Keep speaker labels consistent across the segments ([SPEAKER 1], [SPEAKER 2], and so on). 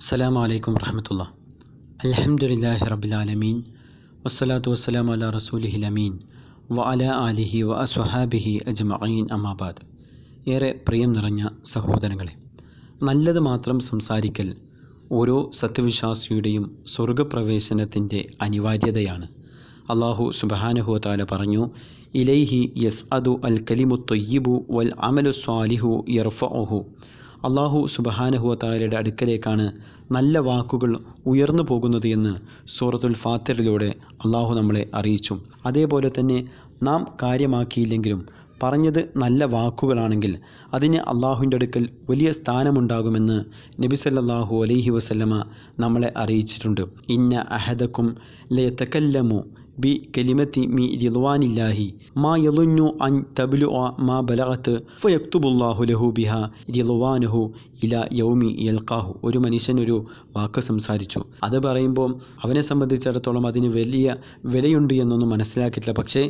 [SPEAKER 1] അസ്സലാമു അലൈക്കും വറഹമത്തുള്ള അലഹമുല്ലാഹി റബിലാലമീൻ വസ്സലാത്തു വസ്സലാം അല റസൂലിഹിൽ അമീൻ വ അല അലിഹി വ അസ്വഹാബിഹി അജ്മഈൻ അമാബാദ് ഏറെ പ്രിയം നിറഞ്ഞ സഹോദരങ്ങളെ നല്ലത് മാത്രം സംസാരിക്കൽ ഓരോ സത്യവിശ്വാസിയുടെയും സ്വർഗപ്രവേശനത്തിൻ്റെ അനിവാര്യതയാണ് അള്ളാഹു സുബഹാനഹുവത്താല പറഞ്ഞു ഇലൈഹി യസ് അദു അൽ കലിമു തൊയ്യിബു വൽ അമലു സ്വാലിഹു യർഫ ഒഹു അള്ളാഹു സുബഹാനഹുവത്താലയുടെ അടുക്കലേക്കാണ് നല്ല വാക്കുകൾ ഉയർന്നു പോകുന്നത് എന്ന് സൂറത്തുൽ ഫാത്തിറിലൂടെ അള്ളാഹു നമ്മളെ അറിയിച്ചു അതേപോലെ തന്നെ നാം കാര്യമാക്കിയില്ലെങ്കിലും പറഞ്ഞത് നല്ല വാക്കുകളാണെങ്കിൽ അതിന് അള്ളാഹുവിൻ്റെ അടുക്കൽ വലിയ സ്ഥാനമുണ്ടാകുമെന്ന് നബിസല്ലാഹു അലൈഹി വസല്ലമ നമ്മളെ അറിയിച്ചിട്ടുണ്ട് ഇന്ന അഹദക്കും ലയത്തക്കല്ലമോ ബി بكلمة رضوان الله മാ يظن അൻ തബ്ലു ما بلغت فيكتب الله ലഹു بها رضوانه ഇല യൗമി യൽക്കാഹു ഒരു മനുഷ്യനൊരു വാക്ക് സംസാരിച്ചു അത് പറയുമ്പോൾ അവനെ സംബന്ധിച്ചിടത്തോളം അതിന് വലിയ വിലയുണ്ട് എന്നൊന്നും മനസ്സിലാക്കിയിട്ടില്ല പക്ഷേ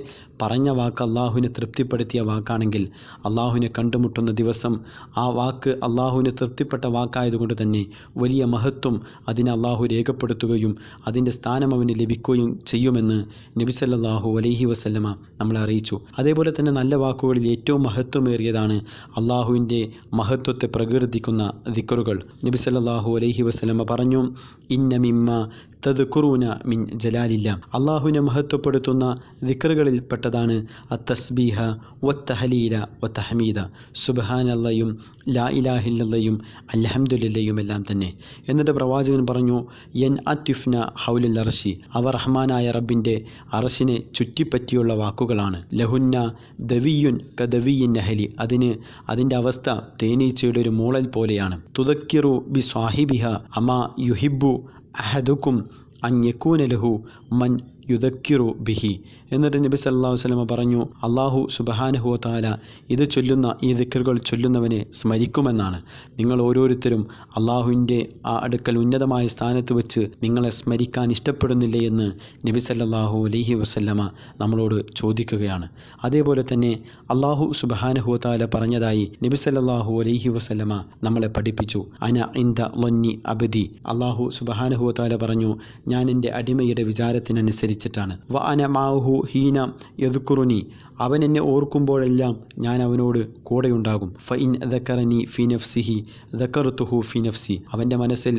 [SPEAKER 1] പറഞ്ഞ വാക്ക് അള്ളാഹുവിനെ തൃപ്തിപ്പെടുത്തിയ വാക്കാണെങ്കിൽ അള്ളാഹുവിനെ കണ്ടുമുട്ടുന്ന ദിവസം ആ വാക്ക് അള്ളാഹുവിനെ തൃപ്തിപ്പെട്ട വാക്കായതുകൊണ്ട് തന്നെ വലിയ മഹത്വം അതിനെ അള്ളാഹു രേഖപ്പെടുത്തുകയും അതിൻ്റെ സ്ഥാനം അവന് ലഭിക്കുകയും ചെയ്യുമെന്ന് നബി സല്ലാഹു അലൈഹി വസല്ലമ നമ്മളെ അറിയിച്ചു അതേപോലെ തന്നെ നല്ല വാക്കുകളിൽ ഏറ്റവും മഹത്വമേറിയതാണ് അള്ളാഹുവിൻ്റെ മഹത്വത്തെ പ്രകീർത്തിക്കുന്ന ദിക്കറുകൾ നബി സല്ലാഹു അലൈഹി വസ്ലമ പറഞ്ഞു ഇന്നമിമ്മ തദ്ക്കുറൂന മിൻ ജലാലില്ല അള്ളാഹുവിനെ മഹത്വപ്പെടുത്തുന്ന ദിക്കറുകളിൽ പെട്ടതാണ് അത്തസ്ബീഹ വത്തഹലീല വത്തഹമീദ സുബഹാനല്ലയും ലാ ഇലാഹില്ലയും അലഹമുല്ലയും എല്ലാം തന്നെ എന്നിട്ട് പ്രവാചകൻ പറഞ്ഞു എൻ അത്യുഫ്ന ഹൗലുൽ അർഷി അവ റഹ്മാനായ റബ്ബിൻ്റെ അറശിനെ ചുറ്റിപ്പറ്റിയുള്ള വാക്കുകളാണ് ലഹുന്ന ദവിയുൻ കദവിയിൻ നഹലി അതിന് അതിൻ്റെ അവസ്ഥ തേനീച്ചയുടെ ഒരു മൂളൽ പോലെയാണ് തുതക്കിറു ബി സ്വാഹിബിഹ അമ യുഹിബു أحدكم أن يكون له من യുദക്കിറു ബിഹി എന്നിട്ട് നബി സല്ലാഹു വസ്ലമ പറഞ്ഞു അള്ളാഹു സുബഹാനുഹുവത്താല ഇത് ചൊല്ലുന്ന ഈ ദിക്കറുകൾ ചൊല്ലുന്നവനെ സ്മരിക്കുമെന്നാണ് നിങ്ങൾ ഓരോരുത്തരും അള്ളാഹുവിൻ്റെ ആ അടുക്കൽ ഉന്നതമായ സ്ഥാനത്ത് വെച്ച് നിങ്ങളെ സ്മരിക്കാൻ ഇഷ്ടപ്പെടുന്നില്ലേ എന്ന് നബി സല്ലാഹു അലഹി വസ്ല്ലമ നമ്മളോട് ചോദിക്കുകയാണ് അതേപോലെ തന്നെ അള്ളാഹു സുബഹാനുഹുവത്താല പറഞ്ഞതായി നബി സല്ലാഹു അലഹി വസ്ല്ലമ നമ്മളെ പഠിപ്പിച്ചു അന ഇന്ദ വന്നി അബദി അള്ളാഹു സുബഹാനുഹുവത്താല പറഞ്ഞു ഞാൻ എൻ്റെ അടിമയുടെ വിചാരത്തിനനുസരിച്ച് ധരിച്ചിട്ടാണ് വ മാഹു ഹീന യദുക്കുറുനി അവൻ എന്നെ ഓർക്കുമ്പോഴെല്ലാം ഞാൻ അവനോട് കൂടെയുണ്ടാകും ഫൈൻ ദക്കറനി ഫിനഫ്സിഹി നഫ്സിഹി ദക്കറുത്തുഹു ഫിനഫ്സി നഫ്സി അവൻ്റെ മനസ്സിൽ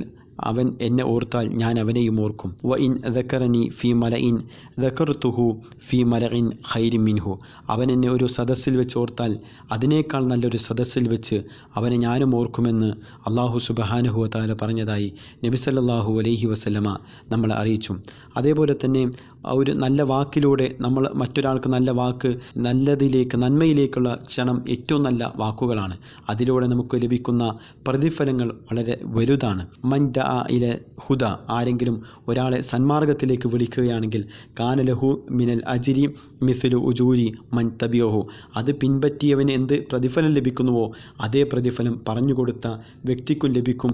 [SPEAKER 1] അവൻ എന്നെ ഓർത്താൽ ഞാൻ അവനെയും ഓർക്കും വ ഇൻ ദക്കറനി ഫി മല ഇൻ ദക്കർത്തുഹു ഫി മല ഇൻ ഹൈരി മിൻഹു അവൻ എന്നെ ഒരു സദസ്സിൽ വെച്ച് ഓർത്താൽ അതിനേക്കാൾ നല്ലൊരു സദസ്സിൽ വെച്ച് അവനെ ഞാനും ഓർക്കുമെന്ന് അള്ളാഹു സുബഹാനുഹു താല പറഞ്ഞതായി നബിസല്ലാഹു അലൈഹി വസല്ലമ നമ്മളെ അറിയിച്ചു അതേപോലെ തന്നെ ആ ഒരു നല്ല വാക്കിലൂടെ നമ്മൾ മറ്റൊരാൾക്ക് നല്ല വാക്ക് നല്ലതിലേക്ക് നന്മയിലേക്കുള്ള ക്ഷണം ഏറ്റവും നല്ല വാക്കുകളാണ് അതിലൂടെ നമുക്ക് ലഭിക്കുന്ന പ്രതിഫലങ്ങൾ വളരെ വലുതാണ് മൻദ ഇലെ ഹുദ ആരെങ്കിലും ഒരാളെ സന്മാർഗത്തിലേക്ക് വിളിക്കുകയാണെങ്കിൽ കാനലഹു മിനൽ അജിരി മിസിലു ഉജൂരി മൻ തബിയോഹു അത് പിൻപറ്റിയവന് എന്ത് പ്രതിഫലം ലഭിക്കുന്നുവോ അതേ പ്രതിഫലം പറഞ്ഞു കൊടുത്ത വ്യക്തിക്കും ലഭിക്കും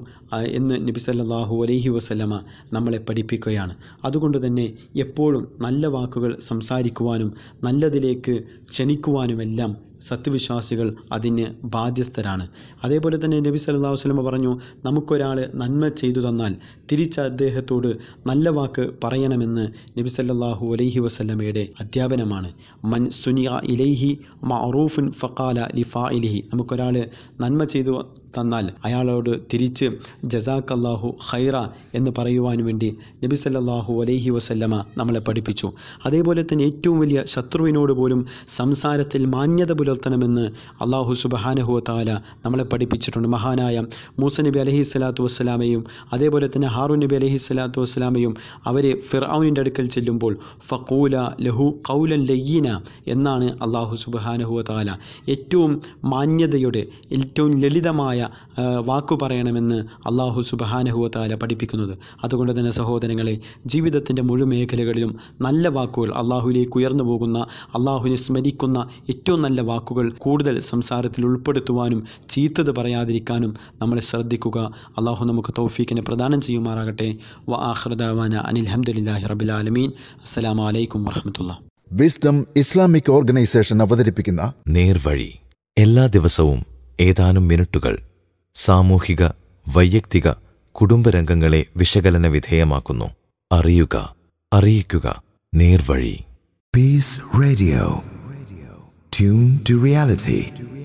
[SPEAKER 1] എന്ന് നബി സല്ലാഹു അലൈഹി വസ്ലമ നമ്മളെ പഠിപ്പിക്കുകയാണ് അതുകൊണ്ട് തന്നെ എപ്പോഴും നല്ല വാക്കുകൾ സംസാരിക്കുവാനും നല്ലതിലേക്ക് ക്ഷണിക്കുവാനുമെല്ലാം സത്യവിശ്വാസികൾ അതിന് ബാധ്യസ്ഥരാണ് അതേപോലെ തന്നെ നബി സല്ലാ വസ്ലമ പറഞ്ഞു നമുക്കൊരാൾ നന്മ ചെയ്തു തന്നാൽ തിരിച്ച് അദ്ദേഹത്തോട് നല്ല വാക്ക് പറയണമെന്ന് നബി സല്ലാഹു അലൈഹി വസ്ലമയുടെ അധ്യാപനമാണ് മൻ സുനിയ ഇലൈഹി മറൂഫുൻ ഫക്കാല ലിഫാ ഇലിഹി നമുക്കൊരാൾ നന്മ ചെയ്തു തന്നാൽ അയാളോട് തിരിച്ച് അള്ളാഹു ഖൈറ എന്ന് പറയുവാൻ വേണ്ടി നബി സല്ലാഹു അലൈഹി വസല്ലമ നമ്മളെ പഠിപ്പിച്ചു അതേപോലെ തന്നെ ഏറ്റവും വലിയ ശത്രുവിനോട് പോലും സംസാരത്തിൽ മാന്യത പുലർ നിലനിർത്തണമെന്ന് അള്ളാഹു താല നമ്മളെ പഠിപ്പിച്ചിട്ടുണ്ട് മഹാനായ മൂസ നബി അലഹി സ്വലാത്തു വസ്സലാമയും അതേപോലെ തന്നെ ഹാറു നബി അലഹി സ്വലാത്തു വസ്സലാമയും അവർ ഫിർഔനിൻ്റെ അടുക്കൽ ചെല്ലുമ്പോൾ ഫക്കൂല ലഹു കൗലൻ ലയ്യീന എന്നാണ് അള്ളാഹു താല ഏറ്റവും മാന്യതയുടെ ഏറ്റവും ലളിതമായ വാക്കു പറയണമെന്ന് അള്ളാഹു താല പഠിപ്പിക്കുന്നത് അതുകൊണ്ട് തന്നെ സഹോദരങ്ങളെ ജീവിതത്തിൻ്റെ മുഴുവൻ മേഖലകളിലും നല്ല വാക്കുകൾ അള്ളാഹുലേക്ക് ഉയർന്നു പോകുന്ന അള്ളാഹുവിനെ സ്മരിക്കുന്ന ഏറ്റവും നല്ല വാക്കുകൾ വാക്കുകൾ കൂടുതൽ സംസാരത്തിൽ ഉൾപ്പെടുത്തുവാനും ചീത്തത് പറയാതിരിക്കാനും നമ്മളെ ശ്രദ്ധിക്കുക അള്ളാഹു നമുക്ക് തൗഫീഖിനെ പ്രദാനം ചെയ്യുമാറാകട്ടെ വ ആഹ്റദാവാന വലൈക്കും വാഹമത്തുള്ള വിസ്ഡം ഇസ്ലാമിക് ഓർഗനൈസേഷൻ അവതരിപ്പിക്കുന്ന നേർവഴി എല്ലാ ദിവസവും ഏതാനും മിനിറ്റുകൾ സാമൂഹിക വൈയക്തിക കുടുംബരംഗങ്ങളെ വിശകലന വിധേയമാക്കുന്നു അറിയുക അറിയിക്കുക നേർവഴി peace radio tuned to reality.